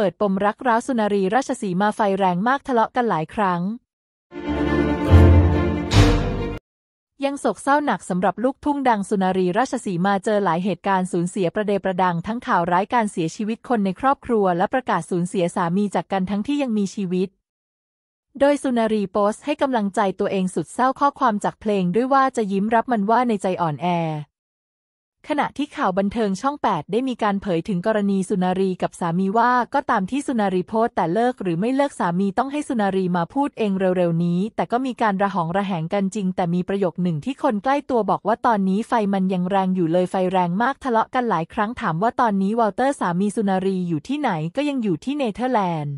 เปิดปมรักร้าวสุนารีราชสีมาไฟแรงมากทะเลาะกันหลายครั้ง ยังโศกเศร้าหนักสำหรับลูกทุ่งดังสุนารีราชสีมาเจอหลายเหตุการณ์สูญเสียประเดประดัง ทั้งข่าวร้ายการเสียชีวิตคนในครอบครัว และประกาศสูญเสียสามีจากกันทั้งที่ยังมีชีวิต โดยสุนารีโพสต์ให้กำลังใจตัวเองสุดเศร้าข้อความจากเพลงด้วยว่าจะยิ้มรับมันว่าในใจอ่อนแอขณะที่ข่าวบันเทิงช่อง 8 ได้มีการเผยถึงกรณีสุนารีกับสามีว่าก็ตามที่สุนารีโพสแต่เลิกหรือไม่เลิกสามีต้องให้สุนารีมาพูดเองเร็วๆนี้ แต่ก็มีการระหองระแหงกันจริง แต่มีประโยคหนึ่งที่คนใกล้ตัวบอกว่าตอนนี้ไฟมันยังแรงอยู่เลยไฟแรงมากทะเลาะกันหลายครั้งถามว่าตอนนี้วอลเตอร์สามีสุนารีอยู่ที่ไหนก็ยังอยู่ที่เนเธอร์แลนด์